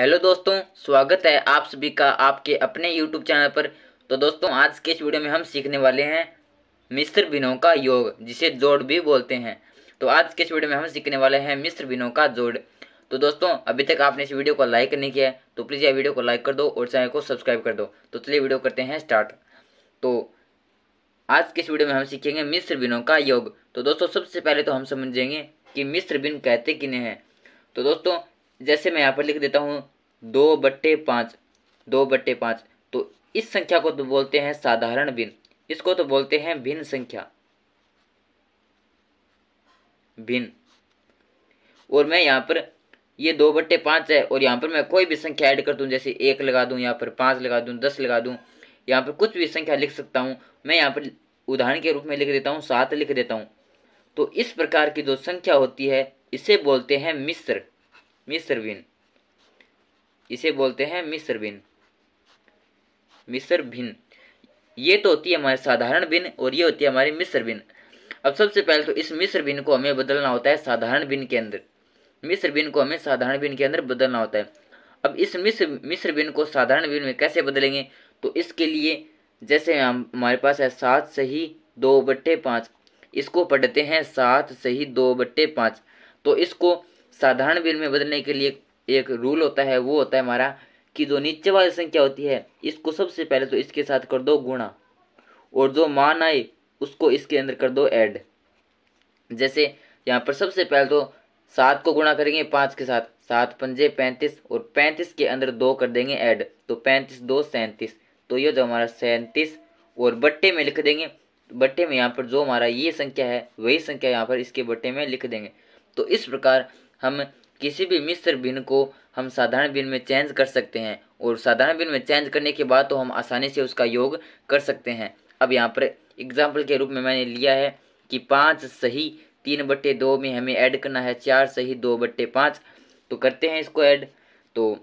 hello दोस्तों स्वागत है आप सभी का आपके अपने यूट्यूब चैनल पर तो दोस्तों आज के इस वीडियो में हम सीखने वाले हैं मिस्र बिनों का योग जिसे जोड़ भी बोलते हैं तो आज के इस वीडियो में हम सीखने वाले हैं मिस्र बिनों का जोड़ तो दोस्तों अभी तक आपने इस वीडियो को लाइक नहीं किया है तो प्लीज़ यह वीडियो को लाइक कर दो और चैनल को सब्सक्राइब कर दो तो चलिए वीडियो करते हैं स्टार्ट तो आज के इस वीडियो में हम सीखेंगे मिस्र बिनों का योग तो दोस्तों सबसे पहले तो हम समझेंगे कि मिस्र बिन कहते किन्हें हैं तो दोस्तों जैसे मैं यहाँ पर लिख देता हूँ दो बट्टे पाँच दो बट्टे पाँच तो इस संख्या को तो बोलते हैं साधारण भिन्न इसको तो बोलते हैं भिन्न संख्या भिन्न और मैं यहाँ पर ये दो बट्टे पाँच है और यहाँ पर मैं कोई भी संख्या ऐड कर दूँ जैसे एक लगा दूँ यहाँ पर पाँच लगा दूँ दस लगा दूँ यहाँ पर कुछ भी संख्या लिख सकता हूँ मैं यहाँ पर उदाहरण के रूप में लिख देता हूँ सात लिख देता हूँ तो इस प्रकार की जो संख्या होती है इसे बोलते हैं मिश्र मिस्र बिन इसे बोलते हैं मिस्र बिन मिस्र भिन ये तो होती है हमारे साधारण बिन और ये होती है हमारी मिस्र बिन अब सबसे पहले तो इस मिस्र बिन को हमें बदलना होता है साधारण बिन के अंदर मिस्र बिन को हमें साधारण बिन के अंदर बदलना होता है अब इस मिस्र मिस्र बिन को साधारण बिन में कैसे बदलेंगे तो इसके लिए जैसे हमारे पास है सात सही दो बट्टे पाँच इसको पढ़ते हैं सात सही दो बट्टे पाँच तो इसको साधारण बिल में बदलने के लिए एक रूल होता है वो होता है हमारा कि जो नीचे वाली संख्या होती है इसको सबसे पहले तो इसके साथ कर दो गुणा और जो मान आए उसको इसके अंदर कर दो ऐड जैसे यहाँ पर सबसे पहले तो सात को गुणा करेंगे पाँच के साथ सात पंजे पैंतीस और पैंतीस के अंदर दो कर देंगे ऐड तो पैंतीस दो सैंतीस तो ये जो हमारा सैंतीस और बट्टे में लिख देंगे बट्टे में यहाँ पर जो हमारा ये संख्या है वही संख्या यहाँ पर इसके बट्टे में लिख देंगे तो इस प्रकार हम किसी भी मिश्र बिन को हम साधारण बिन में चेंज कर सकते हैं और साधारण बिन में चेंज करने के बाद तो हम आसानी से उसका योग कर सकते हैं अब यहाँ पर एग्जाम्पल के रूप में मैंने लिया है कि पाँच सही तीन बट्टे दो में हमें ऐड करना है चार सही दो बट्टे पाँच तो करते हैं इसको ऐड तो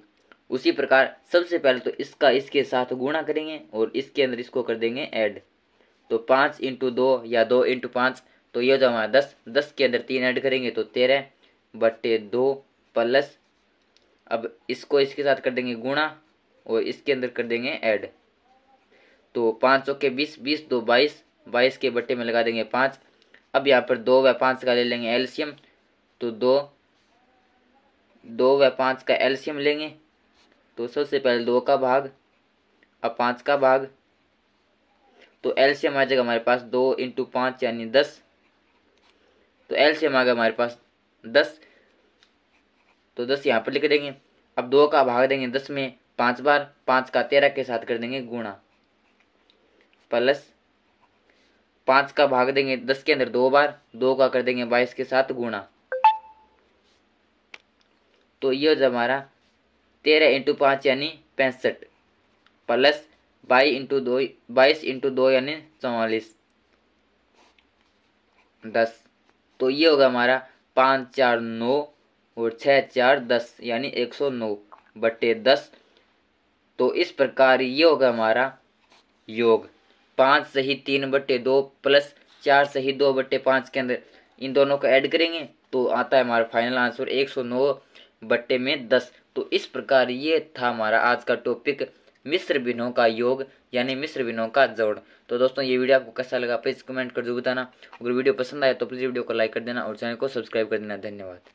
उसी प्रकार सबसे पहले तो इसका इसके साथ गुणा करेंगे और इसके अंदर इसको कर देंगे ऐड तो पाँच इंटू दो या दो इंटू पाँच तो ये हो जाए हमारा दस दस के अंदर तीन ऐड करेंगे तो तेरह बटे दो प्लस अब इसको इसके साथ कर देंगे गुणा और इसके अंदर कर देंगे ऐड तो पाँच सौ के बीस बीस दो बाईस बाईस के बट्टे में लगा देंगे पाँच अब यहाँ पर दो व पाँच का ले लेंगे एल्शियम तो दो दो व पाँच का एल्शियम लेंगे तो सबसे पहले दो का भाग अब पाँच का भाग तो एल्शियम आ जाएगा हमारे पास दो इंटू पाँच यानी दस तो एल्शियम आ गया हमारे पास दस तो दस यहाँ पर लिख देंगे अब दो का भाग देंगे दस में पांच बार पांच का तेरह के साथ कर देंगे गुणा प्लस पांच का भाग देंगे दस के अंदर दो बार दो का कर देंगे बाईस के साथ गुणा तो ये हो जाए हमारा तेरह इंटू पाँच यानी पैंसठ प्लस बाई इंटू दो बाईस इंटू दो यानी चौवालीस दस तो ये होगा हमारा पाँच चार नौ और छः चार दस यानी एक सौ नौ बटे दस तो इस प्रकार ये होगा हमारा योग पाँच सही तीन बटे दो प्लस चार सही दो बटे पाँच के अंदर इन दोनों को ऐड करेंगे तो आता है हमारा फाइनल आंसर एक सौ नौ बट्टे में दस तो इस प्रकार ये था हमारा आज का टॉपिक मिश्र बिनों का योग यानी मिश्र बिनों का जोड़ तो दोस्तों ये वीडियो आपको कैसा लगा प्लीज़ कमेंट कर जरूर बताना अगर वीडियो पसंद आया तो प्लीज़ वीडियो को लाइक कर देना और चैनल को सब्सक्राइब कर देना धन्यवाद